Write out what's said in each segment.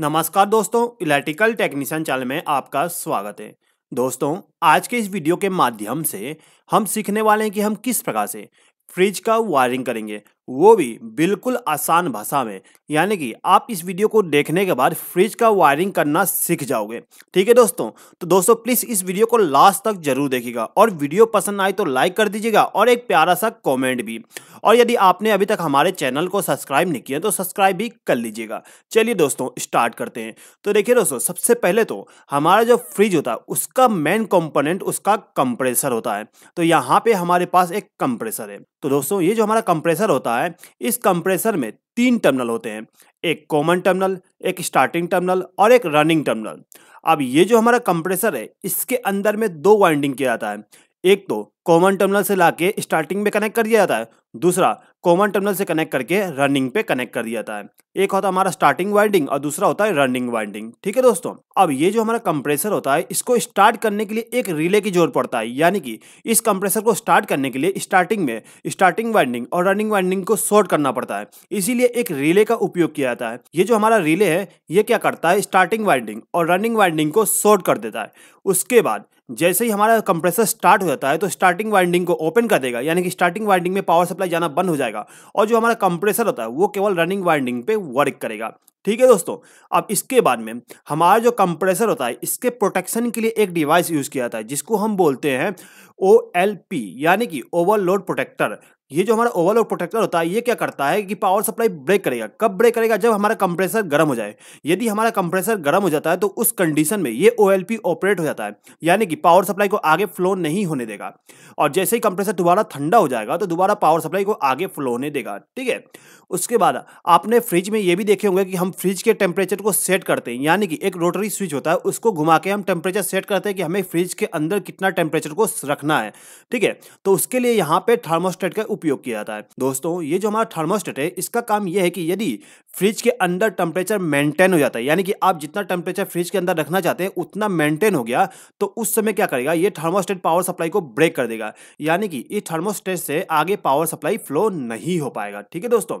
नमस्कार दोस्तों electrical technician channel में आपका स्वागत है दोस्तों आज के इस वीडियो के माध्यम से हम सीखने वाले हैं कि हम किस प्रकार से फ्रिज का वायरिंग करेंगे वो भी बिल्कुल आसान भाषा में यानी कि आप इस वीडियो को देखने के बाद फ्रिज का वायरिंग करना सीख जाओगे ठीक है दोस्तों तो दोस्तों प्लीज़ इस वीडियो को लास्ट तक जरूर देखिएगा और वीडियो पसंद आए तो लाइक कर दीजिएगा और एक प्यारा सा कमेंट भी और यदि आपने अभी तक हमारे चैनल को सब्सक्राइब नहीं किया तो सब्सक्राइब भी कर लीजिएगा चलिए दोस्तों स्टार्ट करते हैं तो देखिए दोस्तों सबसे पहले तो हमारा जो फ्रिज होता है उसका मेन कॉम्पोनेंट उसका कंप्रेसर होता है तो यहाँ पर हमारे पास एक कंप्रेसर है तो दोस्तों ये जो हमारा कंप्रेसर होता है होता है इस कंप्रेसर में तीन टर्मिनल होते हैं एक कॉमन टर्मिनल एक स्टार्टिंग टर्मिनल और एक रनिंग टर्मिनल अब ये जो हमारा कंप्रेसर है इसके अंदर में दो वाइंडिंग किया जाता है एक तो कॉमन टर्मिनल से लाके स्टार्टिंग में कनेक्ट कर दिया जाता है दूसरा कॉमन टर्मिनल से कनेक्ट करके रनिंग पे कनेक्ट कर दिया जाता है एक होता है हमारा स्टार्टिंग वाइंडिंग और दूसरा होता है रनिंग वाइंडिंग ठीक है दोस्तों अब ये जो हमारा कंप्रेसर होता है इसको स्टार्ट करने के लिए एक रिले की जरूरत पड़ता है यानी कि इस कंप्रेसर को स्टार्ट करने के लिए स्टार्टिंग में स्टार्टिंग वाइंडिंग और रनिंग वाइंडिंग को शॉर्ट करना पड़ता है इसीलिए एक रिले का उपयोग किया जाता है ये जो हमारा रिले है ये क्या करता है स्टार्टिंग वाइंडिंग और रनिंग वाइंडिंग को शॉर्ट कर देता है उसके बाद जैसे ही हमारा कंप्रेसर स्टार्ट हो जाता है तो स्टार्टिंग वाइंडिंग को ओपन कर देगा यानी कि स्टार्टिंग वाइंडिंग में पावर सप्लाई जाना बंद हो जाएगा और जो हमारा कंप्रेसर होता है वो केवल रनिंग वाइंडिंग पे वर्क करेगा ठीक है दोस्तों अब इसके बाद में हमारा जो कंप्रेसर होता है इसके प्रोटेक्शन के लिए एक डिवाइस यूज़ किया जाता है जिसको हम बोलते हैं ओ यानी कि ओवरलोड प्रोटेक्टर ये जो हमारा ओवरलोड प्रोटेक्टर होता है ये क्या करता है कि पावर सप्लाई ब्रेक करेगा कब ब्रेक करेगा जब हमारा कंप्रेसर गर्म हो जाए यदि हमारा कंप्रेसर गर्म हो जाता है तो उस कंडीशन में ये ओ ऑपरेट हो जाता है यानी कि पावर सप्लाई को आगे फ्लो नहीं होने देगा और जैसे ही कंप्रेसर दोबारा ठंडा हो जाएगा तो दोबारा पावर सप्लाई को आगे फ्लो होने देगा ठीक है उसके बाद आपने फ्रिज में ये भी देखे होंगे कि हम फ्रिज के टेम्परेचर को सेट करते हैं यानी कि एक रोटरी स्विच होता है उसको घुमा के हम टेम्परेचर सेट करते हैं कि हमें फ्रिज के अंदर कितना टेम्परेचर को रखना है ठीक है तो उसके लिए यहाँ पे थर्मोस्टेट का उपयोग किया जाता है दोस्तों ये जो हमारा थर्मोस्टेट है इसका काम यह है कि यदि फ्रिज के अंदर टेम्परेचर मेंटेन हो जाता है यानी कि आप जितना टेम्परेचर फ्रिज के अंदर रखना चाहते हैं उतना मेंटेन हो गया तो उस समय क्या करेगा ये थर्मोस्टेट पावर सप्लाई को ब्रेक कर देगा यानी कि इस थर्मोस्टेट से आगे पावर सप्लाई फ्लो नहीं हो पाएगा ठीक है दोस्तों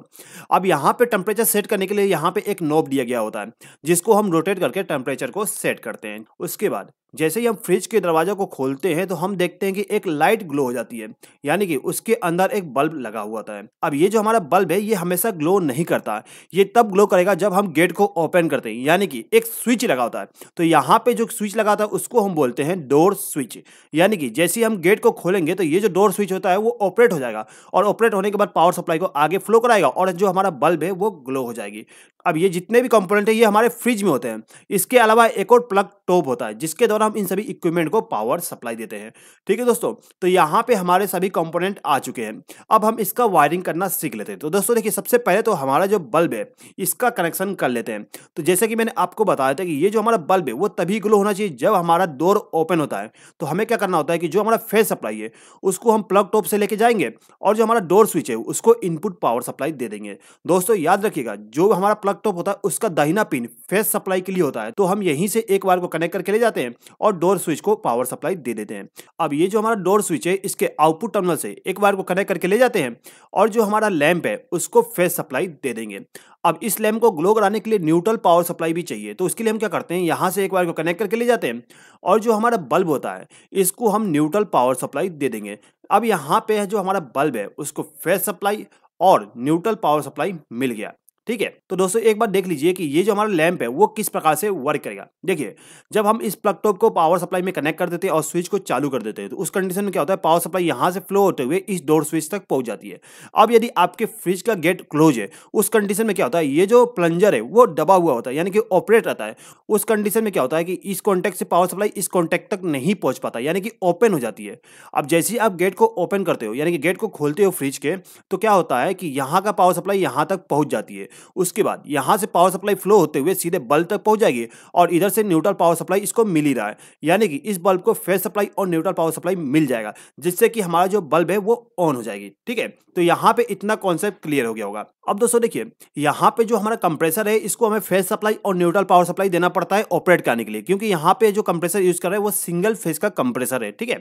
अब यहाँ पे टेम्परेचर सेट करने के लिए यहाँ पे एक नोब दिया गया होता है जिसको हम रोटेट करके टेम्परेचर को सेट करते हैं उसके बाद जैसे ही हम फ्रिज के दरवाजा को खोलते हैं तो हम देखते हैं कि एक लाइट ग्लो हो जाती है यानी कि उसके अंदर एक एक बल्ब लगा हुआ था अब ये जो हमारा बल्ब है ये हमेशा ग्लो नहीं करता ये तब ग्लो करेगा जब हम गेट को ओपन करते हैं यानी कि एक स्विच लगा होता है तो यहाँ पे जो स्विच लगा होता है उसको हम बोलते हैं डोर स्विच यानी कि जैसे ही हम गेट को खोलेंगे तो ये जो डोर स्विच होता है वो ऑपरेट हो जाएगा और ऑपरेट होने के बाद पावर सप्लाई को आगे फ्लो कराएगा और जो हमारा बल्ब है वो ग्लो हो जाएगी अब ये जितने भी कंपोनेंट है ये हमारे फ्रिज में होते हैं इसके अलावा एक और प्लग टॉप होता है जिसके द्वारा हम इन सभी इक्विपमेंट को पावर सप्लाई देते हैं ठीक है दोस्तों तो यहाँ पे हमारे सभी कंपोनेंट आ चुके हैं अब हम इसका वायरिंग करना सीख लेते हैं तो दोस्तों देखिए सबसे पहले तो हमारा जो बल्ब है इसका कनेक्शन कर लेते हैं तो जैसे कि मैंने आपको बताया था कि ये जो हमारा बल्ब है वो तभी ग्लो होना चाहिए जब हमारा डोर ओपन होता है तो हमें क्या करना होता है कि जो हमारा फेस सप्लाई है उसको हम प्लग टॉप से लेके जाएंगे और जो हमारा डोर स्विच है उसको इनपुट पावर सप्लाई दे देंगे दोस्तों याद रखिएगा जो हमारा प्लग टॉप तो होता है उसका दाहिना पिन फेस सप्लाई के लिए होता है तो हम यहीं से एक बार को कनेक्ट करके ले जाते हैं और डोर स्विच को पावर सप्लाई दे देते हैं अब ये जो हमारा डोर स्विच है इसके आउटपुट टर्मिनल से एक बार को कनेक्ट करके ले जाते हैं और जो हमारा लैम्प है उसको फेस सप्लाई दे देंगे अब इस लैम्प को ग्लो कराने के लिए न्यूट्रल पावर सप्लाई भी चाहिए तो उसके लिए हम क्या करते हैं यहाँ से एक बार को कनेक्ट करके ले जाते हैं और जो हमारा बल्ब होता है इसको हम न्यूट्रल पावर सप्लाई दे देंगे अब यहाँ पे जो हमारा बल्ब है उसको फेस सप्लाई और न्यूट्रल पावर सप्लाई मिल गया ठीक है तो दोस्तों एक बार देख लीजिए कि ये जो हमारा लैंप है वो किस प्रकार से वर्क करेगा देखिए जब हम इस प्लग टॉप को पावर सप्लाई में कनेक्ट कर देते हैं और स्विच को चालू कर देते हैं तो उस कंडीशन में क्या होता है पावर सप्लाई यहाँ से फ्लो होते हुए इस डोर स्विच तक पहुंच जाती है अब यदि आपके फ्रिज का गेट क्लोज है उस कंडीशन में क्या होता है ये जो प्लंजर है वो दबा हुआ होता है यानी कि ऑपरेट रहता है उस कंडीशन में क्या होता है कि इस कॉन्टैक्ट से पावर सप्लाई इस कॉन्टैक्ट तक नहीं पहुंच पाता यानी कि ओपन हो जाती है अब जैसे ही आप गेट को ओपन करते हो यानी कि गेट को खोलते हो फ्रिज के तो क्या होता है कि यहाँ का पावर सप्लाई यहाँ तक पहुँच जाती है उसके बाद यहाँ से पावर सप्लाई फ्लो होते हुए सीधे बल्ब तक पहुँच जाएगी और इधर से न्यूट्रल पावर सप्लाई इसको मिल ही रहा है यानी कि इस बल्ब को फेस सप्लाई और न्यूट्रल पावर सप्लाई मिल जाएगा जिससे कि हमारा जो बल्ब है वो ऑन हो जाएगी ठीक है तो यहाँ पे इतना कॉन्सेप्ट क्लियर हो गया होगा अब दोस्तों देखिए यहाँ पे जो हमारा कंप्रेसर है इसको हमें फेस सप्लाई और न्यूट्रल पावर सप्लाई देना पड़ता है ऑपरेट करने के लिए क्योंकि यहाँ पे जो कंप्रेसर यूज कर रहे हैं वो सिंगल फेस का कंप्रेसर है ठीक है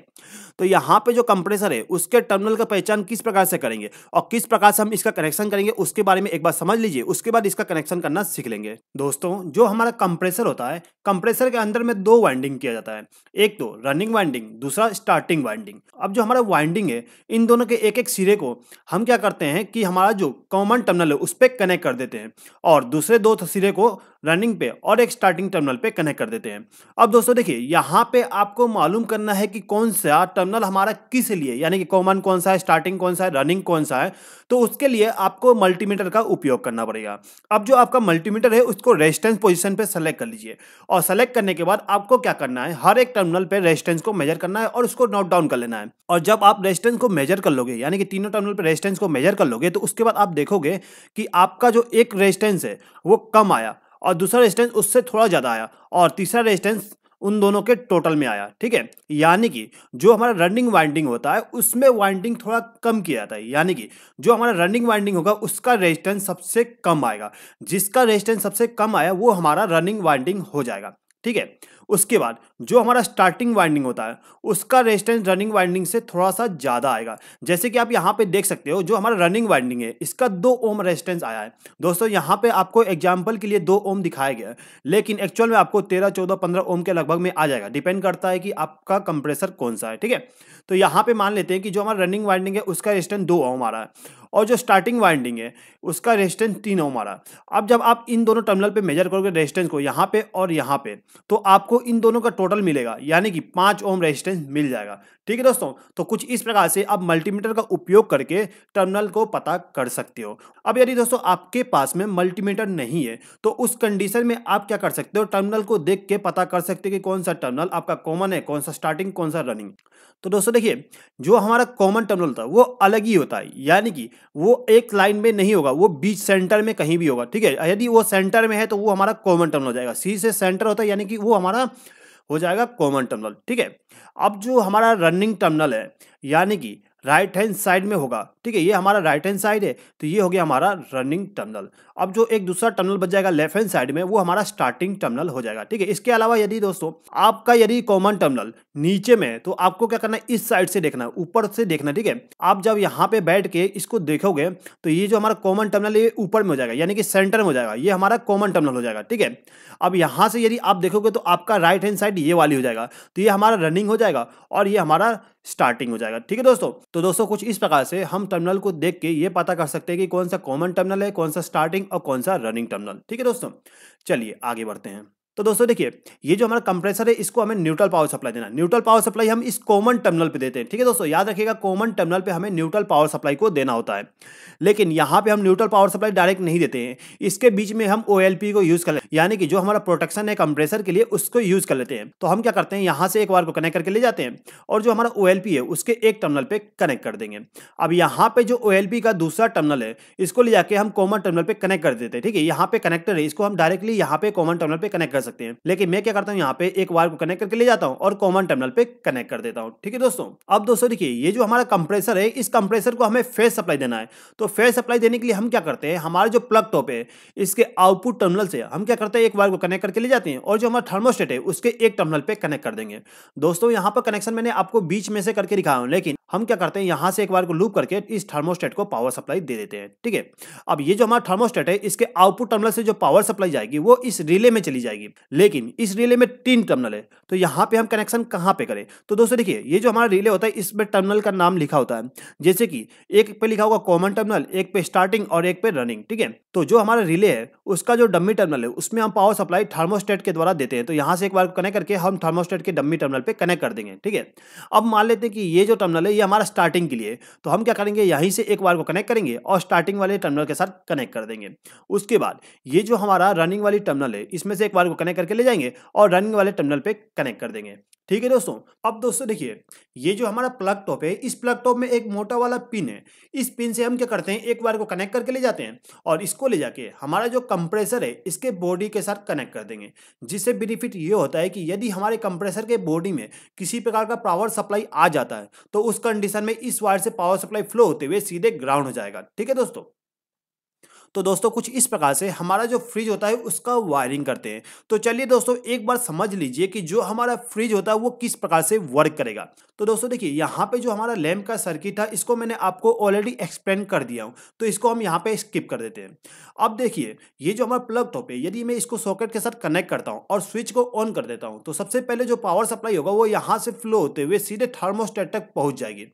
तो यहाँ पे जो कंप्रेसर है उसके टर्मिनल का पहचान किस प्रकार से करेंगे और किस प्रकार से हम इसका कनेक्शन करेंगे उसके बारे में एक बार समझ लीजिए उसके बाद इसका कनेक्शन करना सीख लेंगे दोस्तों जो हमारा कंप्रेसर होता है कंप्रेसर के अंदर में दो वाइंडिंग किया जाता है एक तो रनिंग वाइंडिंग दूसरा स्टार्टिंग वाइंडिंग अब जो हमारा वाइंडिंग है इन दोनों के एक एक सिरे को हम क्या करते हैं कि हमारा जो कॉमन टर्मिनल है उस पर कनेक्ट कर देते हैं और दूसरे दो तस्वीरें को रनिंग पे और एक स्टार्टिंग टर्मिनल पे कनेक्ट कर देते हैं अब दोस्तों देखिए यहाँ पे आपको मालूम करना है कि कौन सा टर्मिनल हमारा किस लिए यानी कि कॉमन कौन सा है स्टार्टिंग कौन सा है रनिंग कौन सा है तो उसके लिए आपको मल्टीमीटर का उपयोग करना पड़ेगा अब जो आपका मल्टीमीटर है उसको रेजिस्टेंस पोजिशन पर सेलेक्ट कर लीजिए और सेलेक्ट करने के बाद आपको क्या करना है हर एक टर्मिनल पर रेजिस्टेंस को मेजर करना है और उसको नोट डाउन कर लेना है और जब आप रेजिस्टेंस को मेजर कर लोगे यानी कि तीनों टर्मिनल पर रेजिस्टेंस को मेजर कर लोगे तो उसके बाद आप देखोगे कि आपका जो एक रेजिस्टेंस है वो कम आया और दूसरा रेजिस्टेंस उससे थोड़ा ज़्यादा आया और तीसरा रेजिस्टेंस उन दोनों के टोटल में आया ठीक है यानी कि जो हमारा रनिंग वाइंडिंग होता है उसमें वाइंडिंग थोड़ा कम किया जाता है यानी कि जो हमारा रनिंग वाइंडिंग होगा उसका रेजिस्टेंस सबसे कम आएगा जिसका रेजिस्टेंस सबसे कम आया वो हमारा रनिंग वाइंडिंग हो जाएगा ठीक है उसके बाद जो हमारा स्टार्टिंग वाइंडिंग होता है उसका रेजिस्टेंस रनिंग वाइंडिंग से थोड़ा सा ज़्यादा आएगा जैसे कि आप यहाँ पे देख सकते हो जो हमारा रनिंग वाइंडिंग है इसका दो ओम रेजिस्टेंस आया है दोस्तों यहाँ पे आपको एग्जाम्पल के लिए दो ओम दिखाया गया है लेकिन एक्चुअल में आपको तेरह चौदह पंद्रह ओम के लगभग में आ जाएगा डिपेंड करता है कि आपका कंप्रेसर कौन सा है ठीक है तो यहाँ पर मान लेते हैं कि जो हमारा रनिंग वाइंडिंग है उसका रेजिस्टेंस दो ओम आ रहा है और जो स्टार्टिंग वाइंडिंग है उसका रेजिस्टेंस तीन ओम आ रहा है अब जब आप इन दोनों टर्मिनल पे मेजर करोगे रेजिस्टेंस को यहाँ पे और यहाँ पे तो आपको इन दोनों का टोटल मिलेगा यानी कि पाँच ओम रेजिस्टेंस मिल जाएगा ठीक है दोस्तों तो कुछ इस प्रकार से आप मल्टीमीटर का उपयोग करके टर्मिनल को पता कर सकते हो अब यदि दोस्तों आपके पास में मल्टीमीटर नहीं है तो उस कंडीशन में आप क्या कर सकते हो टर्मिनल को देख के पता कर सकते हो कि कौन सा टर्मिनल आपका कॉमन है कौन सा स्टार्टिंग कौन सा रनिंग तो दोस्तों देखिए जो हमारा कॉमन टर्मिनल था वो अलग ही होता है यानी कि वो एक लाइन में नहीं होगा वो बीच सेंटर में कहीं भी होगा ठीक है यदि वो सेंटर में है तो वो हमारा कॉमन टर्मिनल हो जाएगा सी से सेंटर होता है यानी कि वो हमारा हो जाएगा कॉमन टर्मिनल ठीक है अब जो हमारा रनिंग टर्मिनल है यानी कि राइट हैंड साइड में होगा ठीक है ये हमारा राइट हैंड साइड है तो ये हो गया हमारा रनिंग टर्मिनल अब जो एक दूसरा टर्मिनल बच जाएगा लेफ्ट हैंड साइड में वो हमारा स्टार्टिंग टर्मिनल हो जाएगा ठीक है इसके अलावा यदि दोस्तों आपका यदि कॉमन टर्मिनल नीचे में तो आपको क्या करना है इस साइड से देखना है ऊपर से देखना ठीक है आप जब यहाँ पे बैठ के इसको देखोगे तो ये जो हमारा कॉमन टर्मिनल ये ऊपर में हो जाएगा यानी कि सेंटर में हो जाएगा ये हमारा कॉमन टर्मिनल हो जाएगा ठीक है अब यहाँ से यदि आप देखोगे तो आपका राइट हैंड साइड ये वाली हो जाएगा तो ये हमारा रनिंग हो जाएगा और ये हमारा स्टार्टिंग हो जाएगा ठीक है दोस्तों तो दोस्तों कुछ इस प्रकार से हम टर्मिनल को देख के ये पता कर सकते हैं कि कौन सा कॉमन टर्मिनल है कौन सा स्टार्टिंग और कौन सा रनिंग टर्मिनल ठीक है दोस्तों चलिए आगे बढ़ते हैं तो दोस्तों देखिए ये जो हमारा कंप्रेसर है इसको हमें न्यूट्रल पावर सप्लाई देना न्यूट्रल पावर सप्लाई हम इस कॉमन टर्मिनल पे देते हैं ठीक है दोस्तों याद रखिएगा कॉमन टर्मिनल पे हमें न्यूट्रल पावर सप्लाई को देना होता है लेकिन यहाँ पे हम न्यूट्रल पावर सप्लाई डायरेक्ट नहीं देते हैं इसके बीच में हम ओ को यूज कर यानी कि जो हमारा प्रोटेक्शन है कंप्रेसर के लिए उसको यूज कर लेते हैं तो हम क्या करते हैं यहाँ से एक बार को कनेक्ट करके ले जाते हैं और जो हमारा ओ है उसके एक टर्मिनल पर कनेक्ट कर देंगे अब यहाँ पे जो ओ का दूसरा टर्मिनल है इसको ले जाके हम कॉमन टर्मिनल पर कनेक्ट कर देते हैं ठीक है यहाँ पे कनेक्टर है इसको हम डायरेक्टली यहाँ पे कॉमन टर्मिनल पर कनेक्ट कर सकते हैं लेकिन मैं क्या करता हूँ यहाँ पे एक वायर को कनेक्ट करके ले जाता हूँ और कॉमन टर्मिनल पे कनेक्ट कर देता हूँ ठीक है दोस्तों अब दोस्तों देखिए ये जो हमारा कंप्रेसर है इस कंप्रेसर को हमें फेस सप्लाई देना है तो फेस सप्लाई देने के लिए हम क्या करते हैं हमारे जो प्लग टॉप है इसके आउटपुट टर्मिनल से हम क्या करते हैं एक वायर को कनेक्ट करके ले जाते हैं और जो हमारा थर्मोस्टेट है उसके एक टर्मिनल पे कनेक्ट कर देंगे दोस्तों यहाँ पर कनेक्शन मैंने आपको बीच में से करके दिखाया हूँ लेकिन हम क्या करते हैं यहाँ से एक बार को लूप करके इस थर्मोस्टेट को पावर सप्लाई दे देते हैं ठीक है अब ये जो हमारा थर्मोस्टेट है इसके आउटपुट टर्मिनल से जो पावर सप्लाई जाएगी वो इस रिले में चली जाएगी लेकिन इस रिले में तीन टर्मिनल है तो यहाँ पे हम कनेक्शन कहाँ पे करें तो दोस्तों देखिए ये जो हमारा रिले होता है इसमें टर्मिनल का नाम लिखा होता है जैसे कि एक पे लिखा होगा कॉमन टर्मिनल एक पे स्टार्टिंग और एक पे रनिंग ठीक है तो जो हमारा रिले है उसका जो डम्मी टर्मिनल है उसमें हम पावर सप्लाई थर्मोस्टेट के द्वारा देते हैं तो यहाँ से एक बार कनेक्ट करके हम थर्मोस्टेट के डम्मी टर्मिनल पर कनेक्ट कर देंगे ठीक है अब मान लेते हैं कि ये जो टर्मिनल है ये हमारा स्टार्टिंग के लिए तो हम क्या करेंगे यहीं से एक वायर को कनेक्ट करेंगे और स्टार्टिंग वाले टर्मिनल के साथ कनेक्ट कर देंगे उसके बाद ये जो हमारा रनिंग वाली टर्मिनल है इसमें से एक वायर को कनेक्ट करके ले जाएंगे और रनिंग वाले टर्मिनल पर कनेक्ट कर देंगे ठीक है दोस्तों अब दोस्तों देखिए ये जो हमारा प्लग टॉप है इस प्लग टॉप में एक मोटा वाला पिन है इस पिन से हम क्या करते हैं एक वायर को कनेक्ट करके ले जाते हैं और इसको ले जाके हमारा जो कंप्रेसर है इसके बॉडी के साथ कनेक्ट कर देंगे जिससे बेनिफिट ये होता है कि यदि हमारे कंप्रेसर के बॉडी में किसी प्रकार का पावर सप्लाई आ जाता है तो उस कंडीशन में इस वायर से पावर सप्लाई फ्लो होते हुए सीधे ग्राउंड हो जाएगा ठीक है दोस्तों तो दोस्तों कुछ इस प्रकार से हमारा जो फ्रिज होता है उसका वायरिंग करते हैं तो चलिए दोस्तों एक बार समझ लीजिए कि जो हमारा फ्रिज होता है वो किस प्रकार से वर्क करेगा तो दोस्तों देखिए यहाँ पे जो हमारा लैम्प का सर्किट था इसको मैंने आपको ऑलरेडी एक्सप्लेन कर दिया हूँ तो इसको हम यहाँ पे स्किप कर देते हैं अब देखिए ये जो हमारा प्लग टॉप है यदि मैं इसको सॉकेट के साथ कनेक्ट करता हूँ और स्विच को ऑन कर देता हूँ तो सबसे पहले जो पावर सप्लाई होगा वो यहाँ से फ्लो होते हुए सीधे थर्मोस्टेट तक पहुँच जाएगी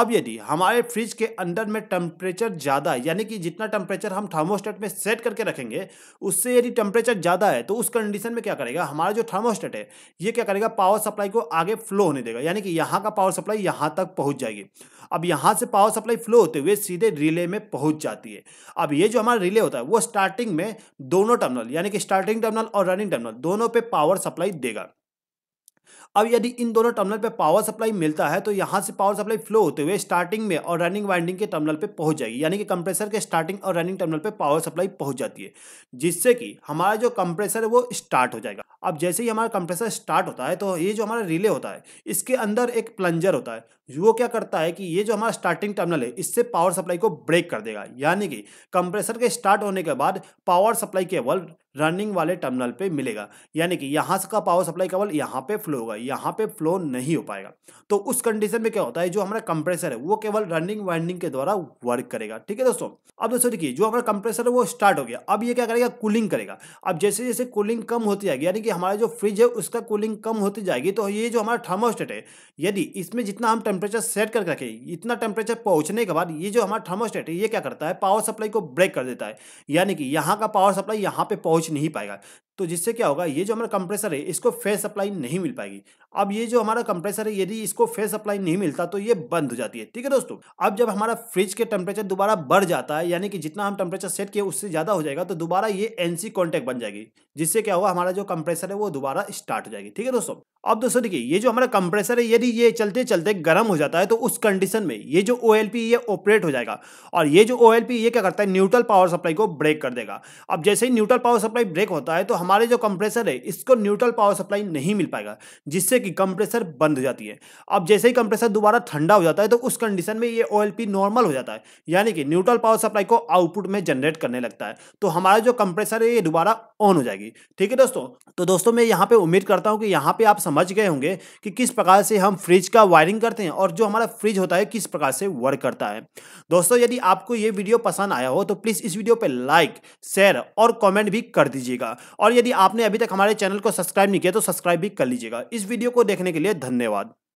अब यदि हमारे फ्रिज के अंदर में टेम्परेचर ज़्यादा यानी कि जितना टेम्परेचर हम थर्मोस्टेट में सेट करके रखेंगे उससे यदि टेम्परेचर ज़्यादा है तो उस कंडीशन में क्या करेगा हमारा जो थर्मोस्टेट है ये क्या करेगा पावर सप्लाई को आगे फ्लो होने देगा यानी कि यहाँ का पावर सप्लाई यहाँ तक पहुँच जाएगी अब यहाँ से पावर सप्लाई फ्लो होते हुए सीधे रिले में पहुँच जाती है अब ये जो हमारा रिले होता है वो स्टार्टिंग में दोनों टर्मिनल यानी कि स्टार्टिंग टर्मिनल और रनिंग टर्मिनल दोनों पर पावर सप्लाई देगा अब यदि इन दोनों टर्मिनल पर पावर सप्लाई मिलता है तो यहाँ से पावर सप्लाई फ्लो होते हुए स्टार्टिंग में और रनिंग वाइंडिंग के टर्मिनल पर पहुँच जाएगी यानी कि कंप्रेसर के स्टार्टिंग और रनिंग टर्मिनल पर पावर सप्लाई पहुँच जाती है जिससे कि हमारा जो कंप्रेसर है वो स्टार्ट हो जाएगा अब जैसे ही हमारा कंप्रेसर स्टार्ट होता है तो ये जो हमारा रिले होता है इसके अंदर एक प्लंजर होता है वो क्या करता है कि ये जो हमारा स्टार्टिंग टर्मिनल है इससे पावर सप्लाई को ब्रेक कर देगा यानी कि कंप्रेसर के स्टार्ट होने के बाद पावर सप्लाई केवल रनिंग वाले टर्मिनल पे मिलेगा यानी कि यहाँ का पावर सप्लाई केवल यहाँ पे फ्लो होगा यहाँ पे फ्लो नहीं हो पाएगा तो उस कंडीशन में क्या होता है जो हमारा कंप्रेसर है वो केवल रनिंग वाइंडिंग के द्वारा वर्क करेगा ठीक है दोस्तों अब दोस्तों देखिए जो हमारा कंप्रेसर है वो स्टार्ट हो गया अब ये क्या करेगा कूलिंग करेगा अब जैसे जैसे कूलिंग कम होती जाएगी यानी कि हमारा जो फ्रिज है उसका कूलिंग कम होती जाएगी तो ये जो हमारा थर्मोस्टेट है यदि इसमें जितना हम टेम्परेचर सेट करके रखें इतना टेम्परेचर पहुंचने के बाद ये जो हमारा थर्मोस्टेट है ये क्या करता है पावर सप्लाई को ब्रेक कर देता है यानी कि यहाँ का पावर सप्लाई यहाँ पे पहुंच नहीं पाएगा तो जिससे क्या होगा ये जो हमारा कंप्रेसर है इसको फेस सप्लाई नहीं मिल पाएगी अब ये जो हमारा कंप्रेसर है यदि इसको फेस सप्लाई नहीं मिलता तो ये बंद हो जाती है ठीक है दोस्तों अब जब हमारा फ्रिज के टेम्परेचर दोबारा बढ़ जाता है यानी कि जितना हम टेम्परेचर सेट किए उससे ज़्यादा हो जाएगा तो दोबारा ये एनसी कॉन्टैक्ट बन जाएगी जिससे क्या होगा हमारा जो कंप्रेसर है वो दोबारा स्टार्ट हो जाएगी ठीक है दोस्तों अब दोस्तों देखिए ये जो हमारा कंप्रेसर है यदि ये चलते चलते गर्म हो जाता है तो उस कंडीशन में ये जो ओ ये ऑपरेट हो जाएगा और ये जो ओ ये क्या करता है न्यूट्रल पावर सप्लाई को ब्रेक कर देगा अब जैसे ही न्यूट्रल पावर सप्लाई ब्रेक होता है तो हम हमारे जो कंप्रेसर है इसको न्यूट्रल पावर सप्लाई नहीं मिल पाएगा जिससे कि कंप्रेसर बंद हो जाती है अब जैसे ही कंप्रेसर दोबारा ठंडा हो जाता है तो उस कंडीशन में ये ओ नॉर्मल हो जाता है यानी कि न्यूट्रल पावर सप्लाई को आउटपुट में जनरेट करने लगता है तो हमारा जो कंप्रेसर है ये दोबारा ऑन हो जाएगी ठीक है दोस्तों तो दोस्तों मैं यहाँ पर उम्मीद करता हूँ कि यहाँ पर आप समझ गए होंगे कि किस प्रकार से हम फ्रिज का वायरिंग करते हैं और जो हमारा फ्रिज होता है किस प्रकार से वर्क करता है दोस्तों यदि आपको ये वीडियो पसंद आया हो तो प्लीज़ इस वीडियो पर लाइक शेयर और कॉमेंट भी कर दीजिएगा और और यदि आपने अभी तक हमारे चैनल को सब्सक्राइब नहीं किया तो सब्सक्राइब भी कर लीजिएगा इस वीडियो को देखने के लिए धन्यवाद